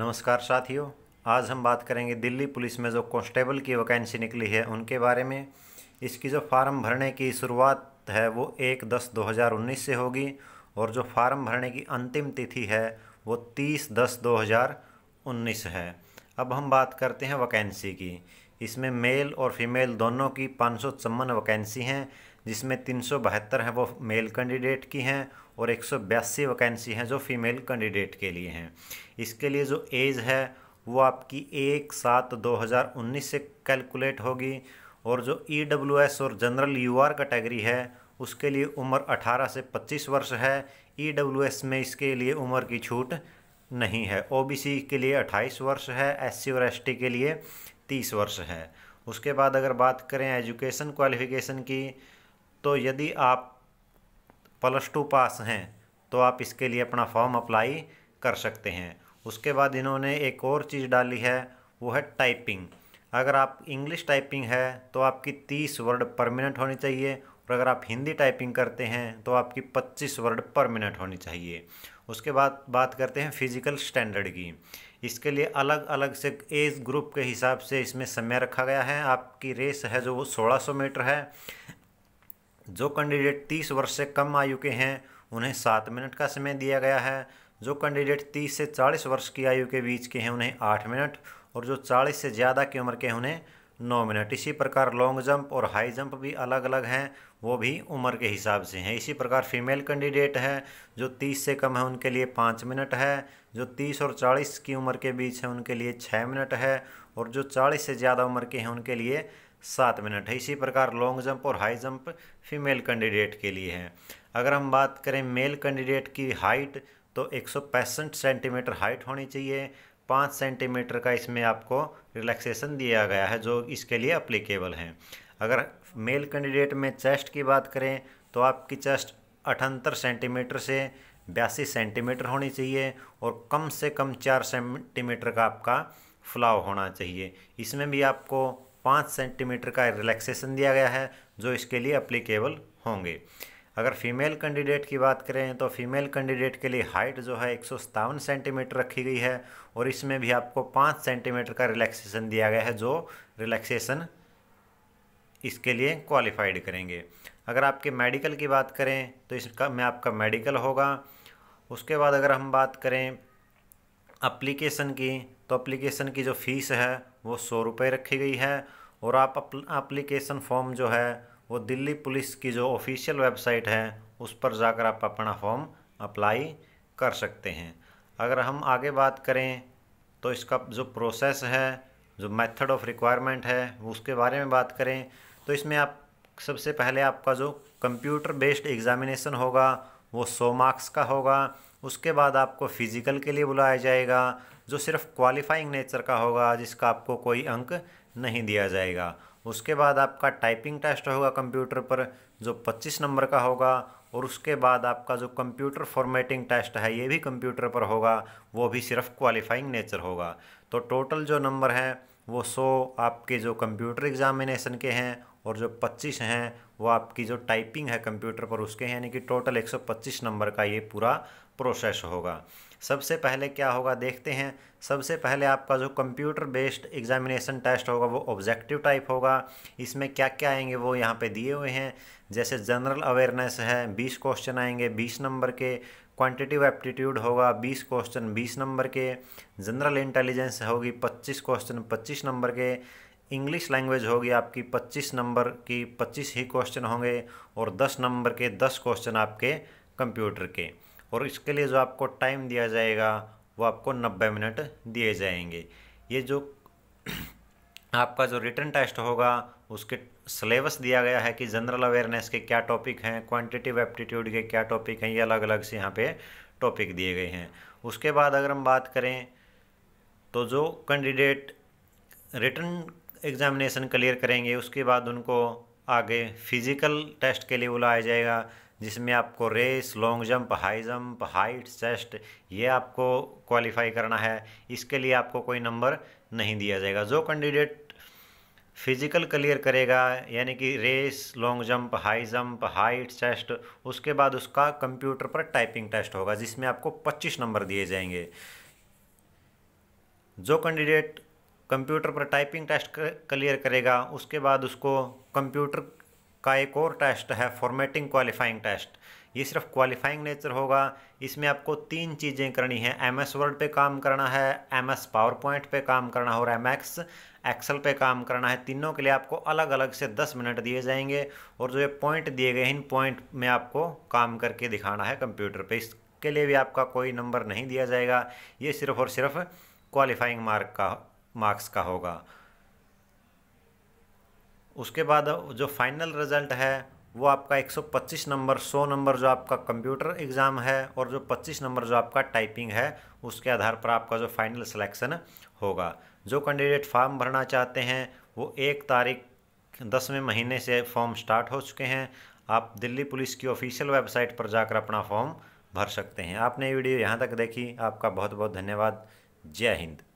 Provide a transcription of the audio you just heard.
नमस्कार साथियों आज हम बात करेंगे दिल्ली पुलिस में जो कांस्टेबल की वैकेंसी निकली है उनके बारे में इसकी जो फार्म भरने की शुरुआत है वो एक दस दो हज़ार उन्नीस से होगी और जो फार्म भरने की अंतिम तिथि है वो तीस दस दो हज़ार उन्नीस है अब हम बात करते हैं वैकेंसी की इसमें मेल और फीमेल दोनों की पाँच सौ वैकेंसी हैं जिसमें तीन हैं वो मेल कैंडिडेट की हैं और एक वैकेंसी हैं जो फीमेल कैंडिडेट के लिए हैं इसके लिए जो एज है वो आपकी एक सात दो हज़ार उन्नीस से कैलकुलेट होगी और जो ई डब्ल्यू एस और जनरल यू आर कैटेगरी है उसके लिए उम्र अठारह से पच्चीस वर्ष है ई डब्ल्यू एस में इसके लिए उम्र की छूट नहीं है ओ बी सी के लिए अट्ठाईस वर्ष है एस सी और एस टी के लिए तीस वर्ष है उसके बाद अगर बात करें एजुकेशन क्वालिफ़िकेशन की तो यदि आप प्लस टू पास हैं तो आप इसके लिए अपना फॉर्म अप्लाई कर सकते हैं उसके बाद इन्होंने एक और चीज़ डाली है वो है टाइपिंग अगर आप इंग्लिश टाइपिंग है तो आपकी तीस वर्ड पर मिनट होनी चाहिए और अगर आप हिंदी टाइपिंग करते हैं तो आपकी पच्चीस वर्ड पर मिनट होनी चाहिए उसके बाद बात करते हैं फिजिकल स्टैंडर्ड की इसके लिए अलग अलग से एज ग्रुप के हिसाब से इसमें समय रखा गया है आपकी रेस है जो वो सोलह सौ मीटर है जो कैंडिडेट तीस वर्ष से कम आयु के हैं उन्हें सात मिनट का समय दिया गया है जो कैंडिडेट तीस से चालीस वर्ष की आयु के बीच के हैं उन्हें आठ मिनट और जो चालीस से ज़्यादा की उम्र के हैं उन्हें नौ मिनट इसी प्रकार लॉन्ग जंप और हाई जंप भी अलग अलग हैं वो भी उम्र के हिसाब से हैं इसी प्रकार फीमेल कैंडिडेट है जो तीस से कम है उनके लिए पाँच मिनट है जो तीस और चालीस की उम्र के बीच है उनके लिए छः मिनट है और जो चालीस से ज़्यादा उम्र के हैं उनके लिए सात मिनट है इसी प्रकार लॉन्ग जंप और हाई जंप फीमेल कैंडिडेट के लिए है अगर हम बात करें मेल कैंडिडेट की हाइट तो एक सेंटीमीटर हाइट होनी चाहिए पाँच सेंटीमीटर का इसमें आपको रिलैक्सेशन दिया गया है जो इसके लिए अप्लीकेबल है अगर मेल कैंडिडेट में चेस्ट की बात करें तो आपकी चेस्ट अठहत्तर सेंटीमीटर से बयासी सेंटीमीटर होनी चाहिए और कम से कम चार सेंटीमीटर का आपका फ्लाव होना चाहिए इसमें भी आपको पाँच सेंटीमीटर का रिलैक्सेशन दिया गया है जो इसके लिए अप्लीकेबल होंगे अगर फीमेल कैंडिडेट की बात करें तो फीमेल कैंडिडेट के लिए हाइट जो है एक सेंटीमीटर रखी गई है और इसमें भी आपको पाँच सेंटीमीटर का रिलैक्सेशन दिया गया है जो रिलैक्सेशन इसके लिए क्वालिफाइड करेंगे अगर आपके मेडिकल की बात करें तो इसका मैं आपका मेडिकल होगा उसके बाद अगर हम बात करें अप्लीकेशन की तो अप्लीकेशन की जो फ़ीस है वो सौ रुपये रखी गई है और आप अप्लीकेशन फॉर्म जो है वो दिल्ली पुलिस की जो ऑफिशियल वेबसाइट है उस पर जाकर आप अपना फॉर्म अप्लाई कर सकते हैं अगर हम आगे बात करें तो इसका जो प्रोसेस है जो मेथड ऑफ रिक्वायरमेंट है उसके बारे में बात करें तो इसमें आप सबसे पहले आपका जो कंप्यूटर बेस्ड एग्ज़ामिनेशन होगा वो सौ मार्क्स का होगा उसके बाद आपको फिज़िकल के लिए बुलाया जाएगा जो सिर्फ क्वालिफाइंग नेचर का होगा जिसका आपको कोई अंक नहीं दिया जाएगा उसके बाद आपका टाइपिंग टेस्ट होगा कंप्यूटर पर जो 25 नंबर का होगा और उसके बाद आपका जो कंप्यूटर फॉर्मेटिंग टेस्ट है ये भी कंप्यूटर पर होगा वो भी सिर्फ क्वालिफाइंग नेचर होगा तो टोटल जो नंबर है वो सौ आपके जो कंप्यूटर एग्ज़ामिनेशन के हैं और जो पच्चीस हैं वो आपकी जो टाइपिंग है कंप्यूटर पर उसके हैं यानी कि टोटल एक सौ पच्चीस नंबर का ये पूरा प्रोसेस होगा सबसे पहले क्या होगा देखते हैं सबसे पहले आपका जो कंप्यूटर बेस्ड एग्जामिनेशन टेस्ट होगा वो ऑब्जेक्टिव टाइप होगा इसमें क्या क्या आएंगे वो यहाँ पे दिए हुए हैं जैसे जनरल अवेयरनेस है बीस क्वेश्चन आएंगे बीस नंबर के क्वांटिटिव एप्टीट्यूड होगा 20 क्वेश्चन 20 नंबर के जनरल इंटेलिजेंस होगी 25 क्वेश्चन 25 नंबर के इंग्लिश लैंग्वेज होगी आपकी 25 नंबर की 25 ही क्वेश्चन होंगे और 10 नंबर के 10 क्वेश्चन आपके कंप्यूटर के और इसके लिए जो आपको टाइम दिया जाएगा वो आपको नब्बे मिनट दिए जाएंगे ये जो आपका जो रिटर्न टेस्ट होगा उसके सिलेबस दिया गया है कि जनरल अवेयरनेस के क्या टॉपिक हैं क्वांटिटिव एप्टीट्यूड के क्या टॉपिक हैं ये अलग अलग से यहाँ पे टॉपिक दिए गए हैं उसके बाद अगर हम बात करें तो जो कैंडिडेट रिटर्न एग्जामिनेशन क्लियर करेंगे उसके बाद उनको आगे फिजिकल टेस्ट के लिए बुलाया जाएगा जिसमें आपको race long jump high jump height chest ये आपको क्वालिफाई करना है इसके लिए आपको कोई नंबर नहीं दिया जाएगा जो कैंडिडेट फिजिकल क्लियर करेगा यानी कि race long jump high jump height chest उसके बाद उसका कंप्यूटर पर टाइपिंग टेस्ट होगा जिसमें आपको 25 नंबर दिए जाएंगे जो कैंडिडेट कंप्यूटर पर टाइपिंग टेस्ट क्लियर करेगा उसके बाद उसको कंप्यूटर का एक और टेस्ट है फॉर्मेटिंग क्वालिफाइंग टेस्ट ये सिर्फ क्वालिफाइंग नेचर होगा इसमें आपको तीन चीज़ें करनी है एम एस वर्ड पर काम करना है एम एस पावर पॉइंट पर काम करना हो और एम एक्स एक्सल पर काम करना है तीनों के लिए आपको अलग अलग से दस मिनट दिए जाएंगे और जो ये पॉइंट दिए गए हैं इन पॉइंट में आपको काम करके दिखाना है कंप्यूटर पर इसके लिए भी आपका कोई नंबर नहीं दिया जाएगा ये सिर्फ और सिर्फ क्वालिफाइंग मार्क का मार्क्स का होगा उसके बाद जो फाइनल रिज़ल्ट है वो आपका 125 नंबर 100 नंबर जो आपका कंप्यूटर एग्ज़ाम है और जो 25 नंबर जो आपका टाइपिंग है उसके आधार पर आपका जो फाइनल सिलेक्शन होगा जो कैंडिडेट फॉर्म भरना चाहते हैं वो एक तारीख दसवें महीने से फॉर्म स्टार्ट हो चुके हैं आप दिल्ली पुलिस की ऑफिशियल वेबसाइट पर जाकर अपना फॉर्म भर सकते हैं आपने वीडियो यहाँ तक देखी आपका बहुत बहुत धन्यवाद जय हिंद